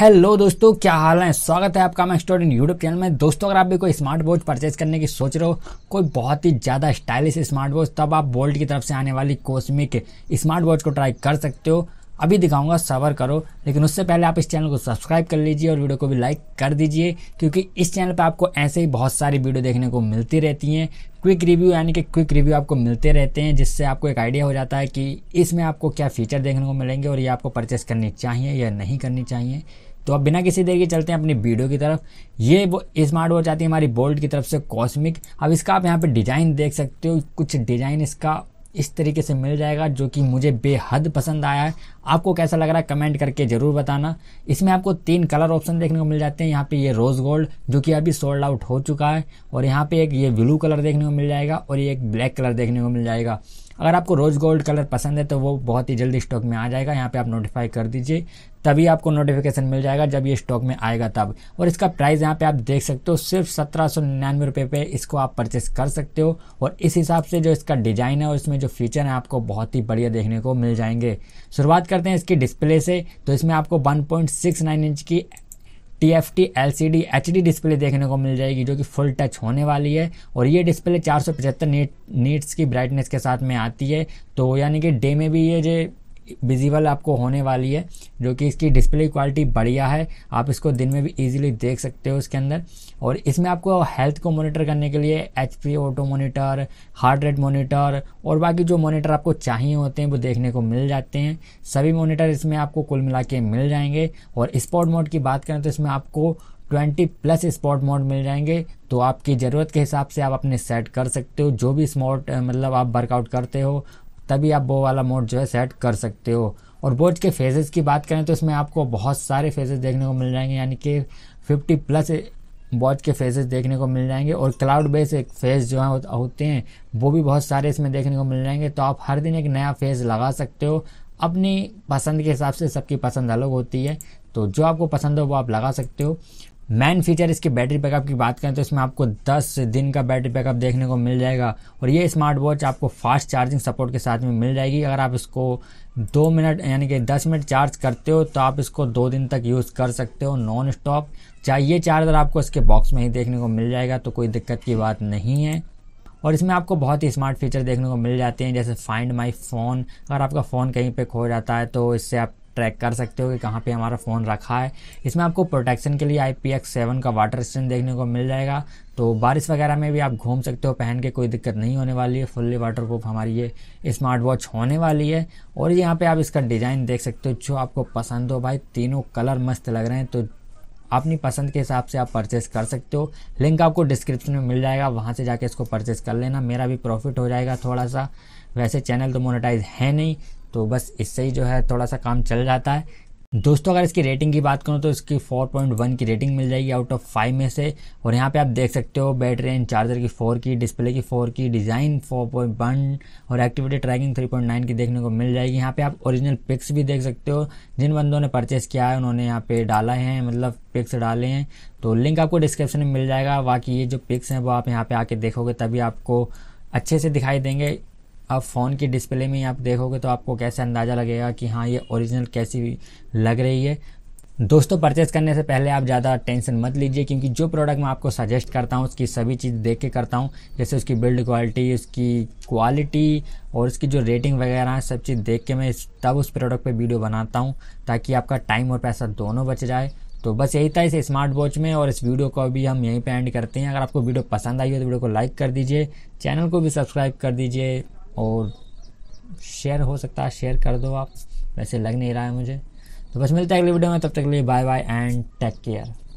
hello दोस्तों क्या हाल है स्वागत है आपका मैं स्टूडेंट यूट्यूब चैनल में दोस्तों अगर आप भी कोई स्मार्ट वॉच परचेज करने की सोच रहे हो कोई बहुत ही ज़्यादा स्टाइलिश स्मार्ट वॉच तब आप बोल्ट की तरफ से आने वाली कॉस्मिक स्मार्ट वॉच को ट्राई कर सकते हो अभी दिखाऊंगा सबर करो लेकिन उससे पहले आप इस चैनल को सब्सक्राइब कर लीजिए और वीडियो को भी लाइक कर दीजिए क्योंकि इस चैनल पर आपको ऐसे ही बहुत सारी वीडियो देखने को मिलती रहती हैं क्विक रिव्यू यानी कि क्विक रिव्यू आपको मिलते रहते हैं जिससे आपको एक आइडिया हो जाता है कि इसमें आपको क्या फीचर देखने को मिलेंगे और ये आपको परचेस करनी चाहिए या नहीं करनी चाहिए तो अब बिना किसी देर के चलते हैं अपनी वीडियो की तरफ ये स्मार्ट वॉच आती है हमारी बोल्ट की तरफ से कॉस्मिक अब इसका आप यहाँ पे डिजाइन देख सकते हो कुछ डिजाइन इसका इस तरीके से मिल जाएगा जो कि मुझे बेहद पसंद आया है आपको कैसा लग रहा है कमेंट करके ज़रूर बताना इसमें आपको तीन कलर ऑप्शन देखने को मिल जाते हैं यहाँ पे ये रोज़ गोल्ड जो कि अभी सोल्ड आउट हो चुका है और यहाँ पे एक ये ब्लू कलर देखने को मिल जाएगा और ये एक ब्लैक कलर देखने को मिल जाएगा अगर आपको रोज़ गोल्ड कलर पसंद है तो वो बहुत ही जल्दी स्टॉक में आ जाएगा यहाँ पे आप नोटिफाई कर दीजिए तभी आपको नोटिफिकेशन मिल जाएगा जब ये स्टॉक में आएगा तब और इसका प्राइस यहाँ पे आप देख सकते हो सिर्फ सत्रह सौ निन्यानवे रुपये पे इसको आप परचेस कर सकते हो और इस हिसाब से जो इसका डिजाइन है और इसमें जो फीचर है आपको बहुत ही बढ़िया देखने को मिल जाएंगे शुरुआत करते हैं इसकी डिस्प्ले से तो इसमें आपको वन इंच की T F T L C D H D display देखने को मिल जाएगी जो कि फुल टच होने वाली है और ये डिस्प्ले चार सौ पचहत्तर नीट्स की ब्राइटनेस के साथ में आती है तो यानी कि डे में भी ये जो विजिबल आपको होने वाली है जो कि इसकी डिस्प्ले क्वालिटी बढ़िया है आप इसको दिन में भी इजीली देख सकते हो इसके अंदर और इसमें आपको हेल्थ को मॉनिटर करने के लिए H P auto monitor heart rate monitor और बाकी जो मोनीटर आपको चाहिए होते हैं वो देखने को मिल जाते हैं सभी मोनीटर इसमें आपको कुल मिला के मिल जाएंगे और स्पॉट मोड की बात करें तो इसमें आपको 20 प्लस स्पॉट मोड मिल जाएंगे तो आपकी ज़रूरत के हिसाब से आप अपने सेट कर सकते हो जो भी स्मॉट मतलब आप वर्कआउट करते हो तभी आप वो वाला मोड जो है सेट कर सकते हो और बोर्ड के फेजेस की बात करें तो इसमें आपको बहुत सारे फेजेस देखने को मिल जाएंगे यानी कि 50 प्लस बॉच के फेजेस देखने को मिल जाएंगे और क्लाउड बेस एक फेज जो है होते हैं वो भी बहुत सारे इसमें देखने को मिल जाएंगे तो आप हर दिन एक नया फेज लगा सकते हो अपनी पसंद के हिसाब से सबकी पसंद अलग होती है तो जो आपको पसंद हो वो आप लगा सकते हो मैन फीचर इसके बैटरी बैकअप की बात करें तो इसमें आपको 10 दिन का बैटरी बैकअप देखने को मिल जाएगा और ये स्मार्ट वॉच आपको फास्ट चार्जिंग सपोर्ट के साथ में मिल जाएगी अगर आप इसको दो मिनट यानी कि दस मिनट चार्ज करते हो तो आप इसको दो दिन तक यूज़ कर सकते हो नॉन स्टॉप चाहिए चार्जर आपको इसके बॉक्स में ही देखने को मिल जाएगा तो कोई दिक्कत की बात नहीं है और इसमें आपको बहुत ही स्मार्ट फीचर देखने को मिल जाते हैं जैसे फाइंड माई फ़ोन अगर आपका फ़ोन कहीं पर खो जाता है तो इससे आप ट्रैक कर सकते हो कि कहाँ पे हमारा फ़ोन रखा है इसमें आपको प्रोटेक्शन के लिए आई पी एक्स सेवन का वाटर स्टैंड देखने को मिल जाएगा तो बारिश वगैरह में भी आप घूम सकते हो पहन के कोई दिक्कत नहीं होने वाली है फुल्ली वाटर प्रूफ हमारी ये स्मार्ट वॉच होने वाली है और यहाँ पर आप इसका डिज़ाइन देख सकते हो जो आपको पसंद हो भाई तीनों कलर मस्त लग रहे हैं तो अपनी पसंद के हिसाब से आप परचेस कर सकते हो लिंक आपको डिस्क्रिप्शन में मिल जाएगा वहाँ से जाके इसको परचेस कर लेना मेरा भी प्रॉफिट हो जाएगा थोड़ा सा वैसे चैनल तो मोनेटाइज है नहीं तो बस इससे ही जो है थोड़ा सा काम चल जाता है दोस्तों अगर इसकी रेटिंग की बात करूँ तो इसकी 4.1 की रेटिंग मिल जाएगी आउट ऑफ फाइव में से और यहाँ पे आप देख सकते हो बैटरी एंड चार्जर की फोर की डिस्प्ले की फ़ोर की डिज़ाइन 4.1 और एक्टिविटी ट्रैकिंग 3.9 की देखने को मिल जाएगी यहाँ पे आप ओरिजिनल पिक्स भी देख सकते हो जिन बंदों ने परचेस किया है उन्होंने यहाँ पे डाला है मतलब पिक्स डाले हैं तो लिंक आपको डिस्क्रिप्शन में मिल जाएगा बाकी ये जो पिक्स हैं वो आप यहाँ पर आके देखोगे तभी आपको अच्छे से दिखाई देंगे अब फ़ोन की डिस्प्ले में आप देखोगे तो आपको कैसे अंदाज़ा लगेगा कि हाँ ये ओरिजिनल कैसी लग रही है दोस्तों परचेज़ करने से पहले आप ज़्यादा टेंशन मत लीजिए क्योंकि जो प्रोडक्ट मैं आपको सजेस्ट करता हूँ उसकी सभी चीज़ देख के करता हूँ जैसे उसकी बिल्ड क्वालिटी उसकी क्वालिटी और उसकी जो रेटिंग वगैरह है सब चीज़ देख के मैं तब उस प्रोडक्ट पे वीडियो बनाता हूँ ताकि आपका टाइम और पैसा दोनों बच जाए तो बस यही था इस स्मार्ट वॉच में और इस वीडियो को भी हम यहीं पर एंड करते हैं अगर आपको वीडियो पसंद आई हो तो वीडियो को लाइक कर दीजिए चैनल को भी सब्सक्राइब कर दीजिए और शेयर हो सकता है शेयर कर दो आप वैसे लग नहीं रहा है मुझे तो बस मिलते हैं अगली वीडियो में तब तक के लिए bye bye and take care